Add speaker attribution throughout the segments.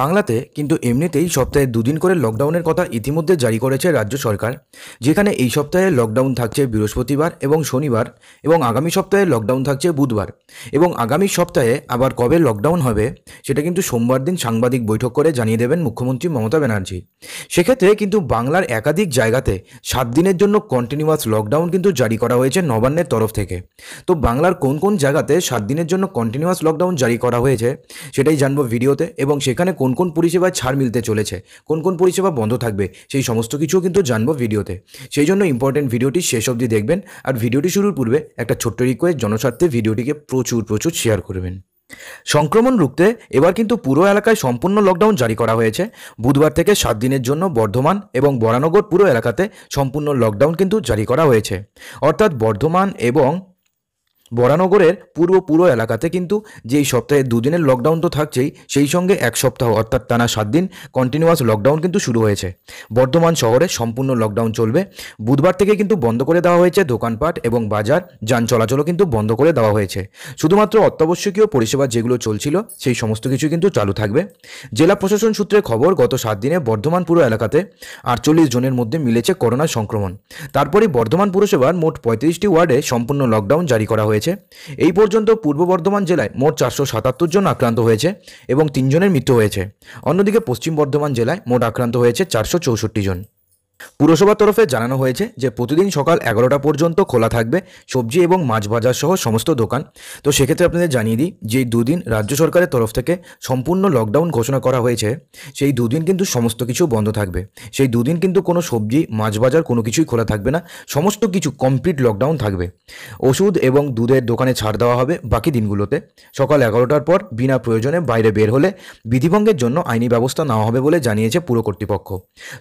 Speaker 1: বাংলাতে কিন্তু এমনিতেই সপ্তাহে দুদিন করে লকডাউনের কথা ইতিমধ্যে জারি করেছে রাজ্য সরকার যেখানে এই সপ্তাহে লকডাউন থাকছে বৃহস্পতিবার এবং শনিবার এবং আগামী সপ্তাহে লকডাউন থাকছে বুধবার এবং আগামী সপ্তাহে আবার কবে লকডাউন হবে সেটা কিন্তু সোমবার দিন সাংবাদিক বৈঠক করে জানিয়ে দেবেন মুখ্যমন্ত্রী মমতা ব্যানার্জি সেক্ষেত্রে কিন্তু বাংলার একাধিক জায়গাতে সাত দিনের জন্য কন্টিনিউয়াস লকডাউন কিন্তু জারি করা হয়েছে নবান্নের তরফ থেকে তো বাংলার কোন কোন জায়গাতে সাত দিনের জন্য কন্টিনিউয়াস লকডাউন জারি করা হয়েছে সেটাই জানবো ভিডিওতে এবং সেখানে সেখানে কোন কোন পরিষেবায় ছাড় মিলতে চলেছে কোন কোন পরিষেবা বন্ধ থাকবে সেই সমস্ত কিছুও কিন্তু জানবো ভিডিওতে সেই জন্য ইম্পর্টেন্ট ভিডিওটি শেষ অবধি দেখবেন আর ভিডিওটি শুরুর পূর্বে একটা ছোট্ট রিকোয়েস্ট জনস্বার্থে ভিডিওটিকে প্রচুর প্রচুর শেয়ার করবেন সংক্রমণ রুখতে এবার কিন্তু পুরো এলাকায় সম্পূর্ণ লকডাউন জারি করা হয়েছে বুধবার থেকে সাত দিনের জন্য বর্ধমান এবং বরানগর পুরো এলাকাতে সম্পূর্ণ লকডাউন কিন্তু জারি করা হয়েছে অর্থাৎ বর্ধমান এবং বরানগরের পূর্ব পুরো এলাকাতে কিন্তু যেই সপ্তাহে দুদিনের লকডাউন তো থাকছেই সেই সঙ্গে এক সপ্তাহ অর্থাৎ টানা সাত দিন কন্টিনিউয়াস লকডাউন কিন্তু শুরু হয়েছে বর্ধমান শহরে সম্পূর্ণ লকডাউন চলবে বুধবার থেকে কিন্তু বন্ধ করে দেওয়া হয়েছে দোকানপাট এবং বাজার যান চলাচলও কিন্তু বন্ধ করে দেওয়া হয়েছে শুধুমাত্র অত্যাবশ্যকীয় পরিষেবা যেগুলো চলছিল সেই সমস্ত কিছু কিন্তু চালু থাকবে জেলা প্রশাসন সূত্রে খবর গত সাত দিনে বর্ধমান পুরো এলাকাতে আটচল্লিশ জনের মধ্যে মিলেছে করোনা সংক্রমণ তারপরে বর্ধমান পুরসভার মোট পঁয়ত্রিশটি ওয়ার্ডে সম্পূর্ণ লকডাউন জারি করা হয়েছে হয়েছে এই পর্যন্ত পূর্ব বর্ধমান জেলায় মোট চারশো সাতাত্তর জন আক্রান্ত হয়েছে এবং তিনজনের মৃত্যু হয়েছে অন্যদিকে পশ্চিম বর্ধমান জেলায় মোট আক্রান্ত হয়েছে চারশো চৌষট্টি জন পুরসভার তরফে জানানো হয়েছে যে প্রতিদিন সকাল এগারোটা পর্যন্ত খোলা থাকবে সবজি এবং মাছ বাজার সহ সমস্ত দোকান তো সেক্ষেত্রে আপনাদের জানিয়ে দিই যে দুদিন রাজ্য সরকারের তরফ থেকে সম্পূর্ণ লকডাউন ঘোষণা করা হয়েছে সেই দুদিন কিন্তু সমস্ত কিছু বন্ধ থাকবে সেই দুদিন কিন্তু কোনো সবজি মাছ বাজার কোনো কিছুই খোলা থাকবে না সমস্ত কিছু কমপ্লিট লকডাউন থাকবে ওষুধ এবং দুধের দোকানে ছাড় দেওয়া হবে বাকি দিনগুলোতে সকাল এগারোটার পর বিনা প্রয়োজনে বাইরে বের হলে বিধিভঙ্গের জন্য আইনি ব্যবস্থা নেওয়া হবে বলে জানিয়েছে পুর কর্তৃপক্ষ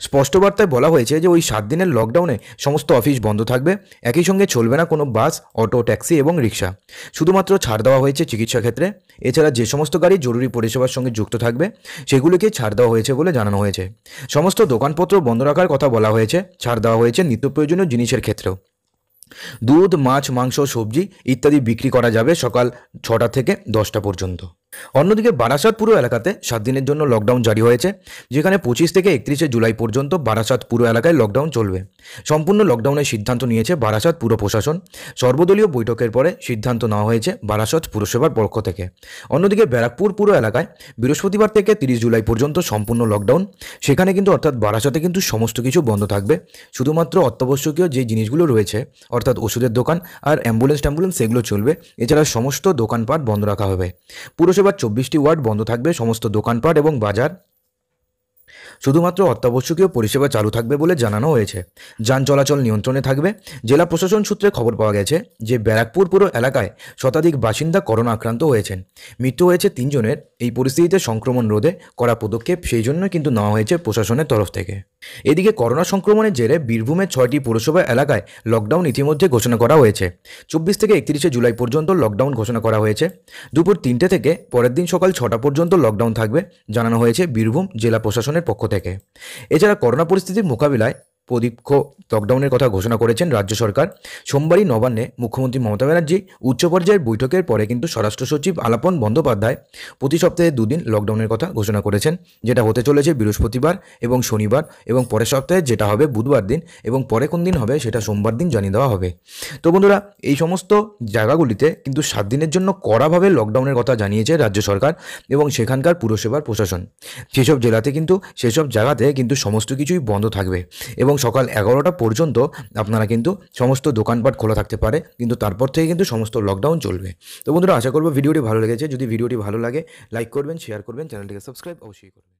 Speaker 1: স্পষ্ট বার্তায় বলা হয়েছে হয়েছে যে ওই সাত দিনের লকডাউনে সমস্ত অফিস বন্ধ থাকবে একই সঙ্গে চলবে না কোনো বাস অটো ট্যাক্সি এবং রিক্সা শুধুমাত্র ছাড় দেওয়া হয়েছে চিকিৎসা ক্ষেত্রে এছাড়া যে সমস্ত গাড়ি জরুরি পরিষেবার সঙ্গে যুক্ত থাকবে সেগুলিকে ছাড় দেওয়া হয়েছে বলে জানানো হয়েছে সমস্ত দোকানপত্র বন্ধ রাখার কথা বলা হয়েছে ছাড় দেওয়া হয়েছে নিত্য প্রয়োজনীয় জিনিসের ক্ষেত্রেও দুধ মাছ মাংস সবজি ইত্যাদি বিক্রি করা যাবে সকাল ছটা থেকে দশটা পর্যন্ত অন্যদিকে বারাসাত পুরো এলাকাতে সাত দিনের জন্য লকডাউন জারি হয়েছে যেখানে পঁচিশ থেকে একত্রিশে জুলাই পর্যন্ত বারাসাত পুরো এলাকায় লকডাউন চলবে সম্পূর্ণ লকডাউনের সিদ্ধান্ত নিয়েছে বারাসাত পুর প্রশাসন সর্বদলীয় বৈঠকের পরে সিদ্ধান্ত নেওয়া হয়েছে বারাসাত পুরসভার পক্ষ থেকে অন্যদিকে ব্যারাকপুর পুরো এলাকায় বৃহস্পতিবার থেকে তিরিশ জুলাই পর্যন্ত সম্পূর্ণ লকডাউন সেখানে কিন্তু অর্থাৎ বারাসাতে কিন্তু সমস্ত কিছু বন্ধ থাকবে শুধুমাত্র অত্যাবশ্যকীয় যে জিনিসগুলো রয়েছে অর্থাৎ ওষুধের দোকান আর অ্যাম্বুলেন্স ট্যাম্বুলেন্স সেগুলো চলবে এছাড়া সমস্ত দোকানপাট বন্ধ রাখা হবে পুরসভা পৌরসভার চব্বিশটি ওয়ার্ড বন্ধ থাকবে সমস্ত দোকানপাট এবং বাজার শুধুমাত্র অত্যাবশ্যকীয় পরিষেবা চালু থাকবে বলে জানানো হয়েছে যান চলাচল নিয়ন্ত্রণে থাকবে জেলা প্রশাসন সূত্রে খবর পাওয়া গেছে যে ব্যারাকপুর পুরো এলাকায় শতাধিক বাসিন্দা করোনা আক্রান্ত হয়েছেন মৃত্যু হয়েছে তিনজনের এই পরিস্থিতিতে সংক্রমণ রোধে করা পদক্ষেপ সেই জন্য কিন্তু নেওয়া হয়েছে প্রশাসনের তরফ থেকে এদিকে করোনা সংক্রমণের জেরে বীরভূমের ছয়টি পুরসভা এলাকায় লকডাউন ইতিমধ্যে ঘোষণা করা হয়েছে চব্বিশ থেকে একত্রিশে জুলাই পর্যন্ত লকডাউন ঘোষণা করা হয়েছে দুপুর তিনটে থেকে পরের দিন সকাল ছটা পর্যন্ত লকডাউন থাকবে জানানো হয়েছে বীরভূম জেলা প্রশাসনের পক্ষ থেকে এছাড়া করোনা পরিস্থিতির মোকাবিলায় পদীক্ষ লকডাউনের কথা ঘোষণা করেছেন রাজ্য সরকার সোমবারই নবান্নে মুখ্যমন্ত্রী মমতা ব্যানার্জি উচ্চ পর্যায়ের বৈঠকের পরে কিন্তু স্বরাষ্ট্র সচিব আলাপন বন্দ্যোপাধ্যায় প্রতি সপ্তাহে দুদিন লকডাউনের কথা ঘোষণা করেছেন যেটা হতে চলেছে বৃহস্পতিবার এবং শনিবার এবং পরের সপ্তাহে যেটা হবে বুধবার দিন এবং পরে কোন দিন হবে সেটা সোমবার দিন জানিয়ে দেওয়া হবে তো বন্ধুরা এই সমস্ত জায়গাগুলিতে কিন্তু সাত দিনের জন্য কড়াভাবে লকডাউনের কথা জানিয়েছে রাজ্য সরকার এবং সেখানকার পুরসেবার প্রশাসন সেসব জেলাতে কিন্তু সেসব জায়গাতে কিন্তু সমস্ত কিছুই বন্ধ থাকবে এবং সকাল এগারোটা পর্যন্ত আপনারা কিন্তু সমস্ত দোকানপাট খোলা থাকতে পারে কিন্তু তারপর থেকে কিন্তু সমস্ত লকডাউন চলবে তো বন্ধুরা আশা করবো ভিডিওটি ভালো লেগেছে যদি ভিডিওটি ভালো লাগে লাইক করবেন শেয়ার করবেন চ্যানেলটিকে সাবস্ক্রাইব অবশ্যই করবেন